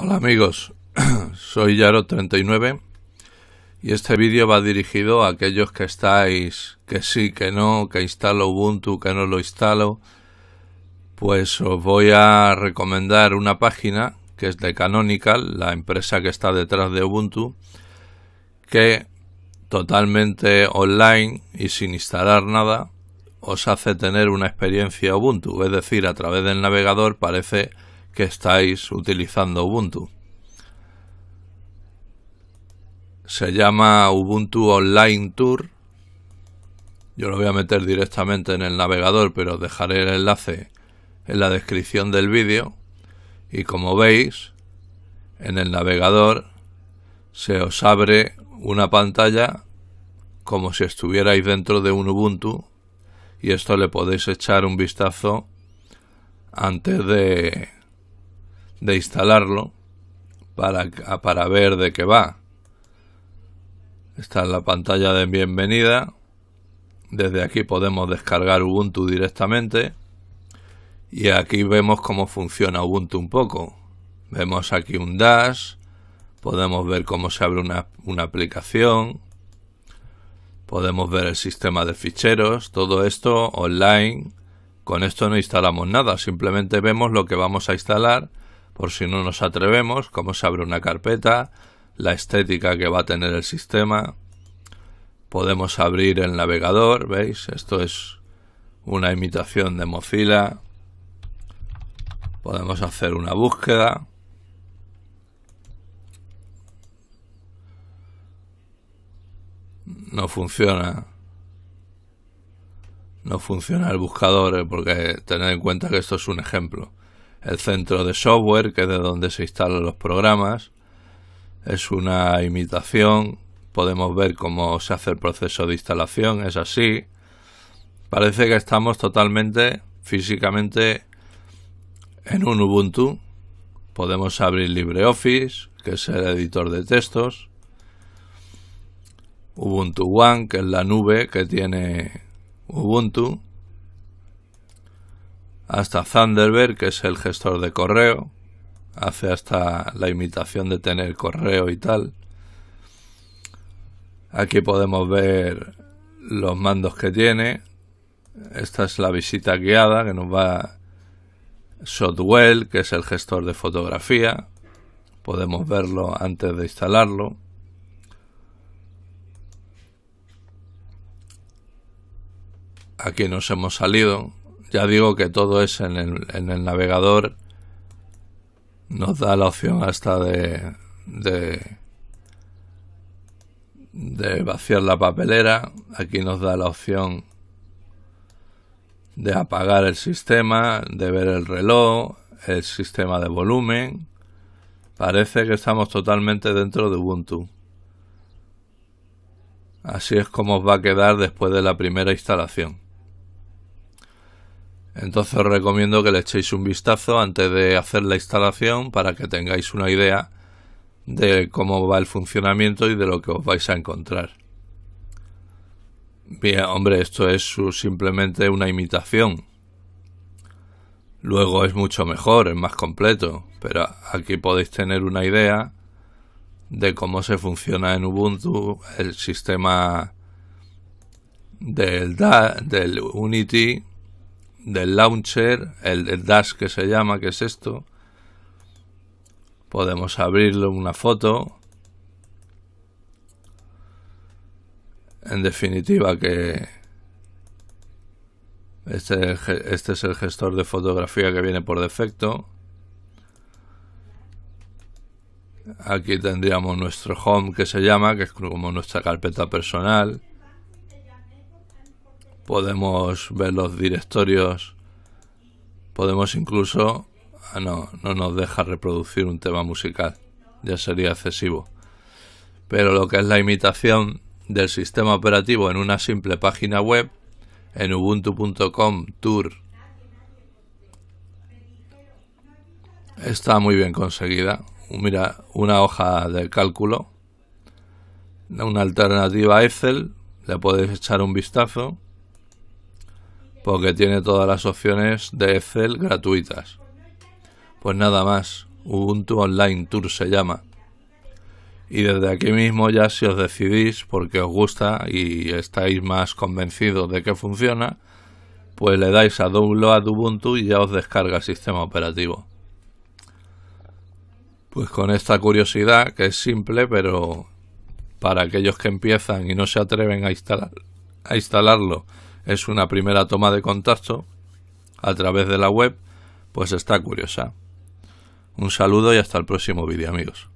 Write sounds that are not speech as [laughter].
Hola amigos, [clears throat] soy Yaro39 y este vídeo va dirigido a aquellos que estáis que sí, que no, que instalo Ubuntu, que no lo instalo. Pues os voy a recomendar una página que es de Canonical, la empresa que está detrás de Ubuntu, que totalmente online y sin instalar nada os hace tener una experiencia Ubuntu, es decir, a través del navegador parece que estáis utilizando Ubuntu. Se llama Ubuntu Online Tour. Yo lo voy a meter directamente en el navegador, pero dejaré el enlace en la descripción del vídeo. Y como veis, en el navegador se os abre una pantalla como si estuvierais dentro de un Ubuntu y esto le podéis echar un vistazo antes de de instalarlo para, para ver de qué va. Está en la pantalla de bienvenida. Desde aquí podemos descargar Ubuntu directamente. Y aquí vemos cómo funciona Ubuntu un poco. Vemos aquí un dash. Podemos ver cómo se abre una, una aplicación. Podemos ver el sistema de ficheros. Todo esto online. Con esto no instalamos nada. Simplemente vemos lo que vamos a instalar por si no nos atrevemos, cómo se abre una carpeta, la estética que va a tener el sistema. Podemos abrir el navegador, ¿veis? Esto es una imitación de Mozilla. Podemos hacer una búsqueda. No funciona. No funciona el buscador, ¿eh? porque tened en cuenta que esto es un ejemplo el centro de software, que es de donde se instalan los programas. Es una imitación, podemos ver cómo se hace el proceso de instalación, es así. Parece que estamos totalmente, físicamente, en un Ubuntu. Podemos abrir LibreOffice, que es el editor de textos. Ubuntu One, que es la nube que tiene Ubuntu hasta Thunderbird, que es el gestor de correo, hace hasta la imitación de tener correo y tal. Aquí podemos ver los mandos que tiene. Esta es la visita guiada que nos va Shotwell, que es el gestor de fotografía. Podemos verlo antes de instalarlo. Aquí nos hemos salido ya digo que todo es en el, navegador. Nos da la opción hasta de, de, de vaciar la papelera. Aquí nos da la opción de apagar el sistema, de ver el reloj, el sistema de volumen. Parece que estamos totalmente dentro de Ubuntu. Así es como os va a quedar después de la primera instalación. Entonces os recomiendo que le echéis un vistazo antes de hacer la instalación para que tengáis una idea de cómo va el funcionamiento y de lo que os vais a encontrar. Bien, hombre, esto es simplemente una imitación. Luego es mucho mejor, es más completo, pero aquí podéis tener una idea de cómo se funciona en Ubuntu el sistema del, del Unity del launcher, el, el dash que se llama, que es esto. Podemos abrirlo una foto. En definitiva que este, este es el gestor de fotografía que viene por defecto. Aquí tendríamos nuestro home que se llama, que es como nuestra carpeta personal podemos ver los directorios, podemos incluso... Ah, no, no nos deja reproducir un tema musical, ya sería excesivo. Pero lo que es la imitación del sistema operativo en una simple página web, en ubuntu.com tour, está muy bien conseguida. Mira, una hoja de cálculo, una alternativa a Excel, le podéis echar un vistazo porque tiene todas las opciones de Excel gratuitas. Pues nada más, Ubuntu Online Tour se llama. Y desde aquí mismo ya si os decidís porque os gusta y estáis más convencidos de que funciona, pues le dais a Download Ubuntu y ya os descarga el sistema operativo. Pues con esta curiosidad, que es simple, pero para aquellos que empiezan y no se atreven a, instalar, a instalarlo es una primera toma de contacto a través de la web, pues está curiosa. Un saludo y hasta el próximo vídeo amigos.